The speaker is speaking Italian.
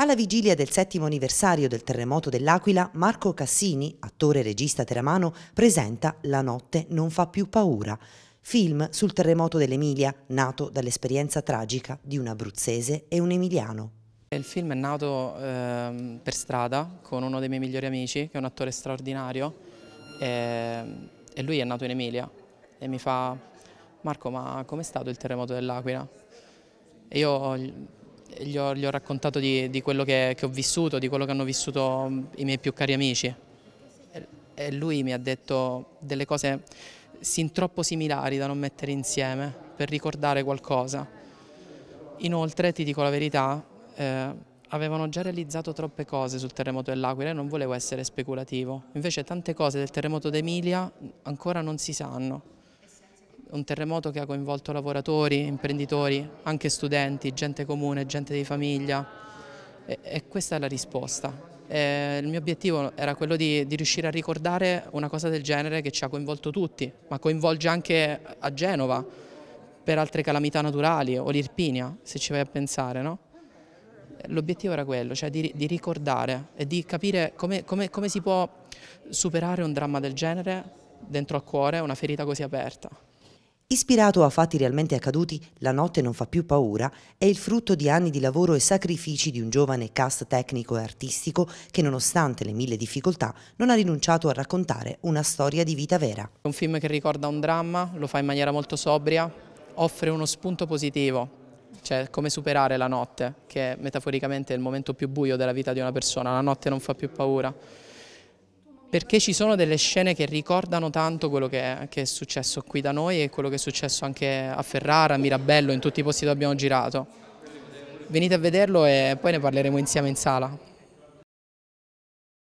Alla vigilia del settimo anniversario del terremoto dell'Aquila, Marco Cassini, attore e regista teramano, presenta La notte non fa più paura, film sul terremoto dell'Emilia, nato dall'esperienza tragica di un abruzzese e un emiliano. Il film è nato eh, per strada con uno dei miei migliori amici, che è un attore straordinario, e, ehm, e lui è nato in Emilia e mi fa Marco ma com'è stato il terremoto dell'Aquila? E io gli ho, gli ho raccontato di, di quello che, che, ho vissuto, di quello che hanno vissuto i miei più cari amici e lui mi ha detto delle cose sin troppo similari da non mettere insieme per ricordare qualcosa. Inoltre, ti dico la verità, eh, avevano già realizzato troppe cose sul terremoto dell'Aquila e non volevo essere speculativo. Invece tante cose del terremoto d'Emilia ancora non si sanno un terremoto che ha coinvolto lavoratori, imprenditori, anche studenti, gente comune, gente di famiglia e, e questa è la risposta. E il mio obiettivo era quello di, di, riuscire a ricordare una cosa del genere che ci ha coinvolto tutti, ma coinvolge anche a Genova per altre calamità naturali o l'Irpinia, se ci vai a pensare. No? L'obiettivo era quello, cioè di, di, ricordare e di capire come, come, come si può superare un dramma del genere dentro al cuore, una ferita così aperta. Ispirato a fatti realmente accaduti, La notte non fa più paura è il frutto di anni di lavoro e sacrifici di un giovane cast tecnico e artistico che nonostante le mille difficoltà non ha rinunciato a raccontare una storia di vita vera. È un film che ricorda un dramma, lo fa in maniera molto sobria, offre uno spunto positivo, cioè come superare la notte, che metaforicamente è il momento più buio della vita di una persona, la notte non fa più paura perché ci sono delle scene che ricordano tanto quello che è, che è, successo qui da noi e quello che è successo anche a Ferrara, a Mirabello, in tutti i posti dove abbiamo girato. Venite a vederlo e poi ne parleremo insieme in sala.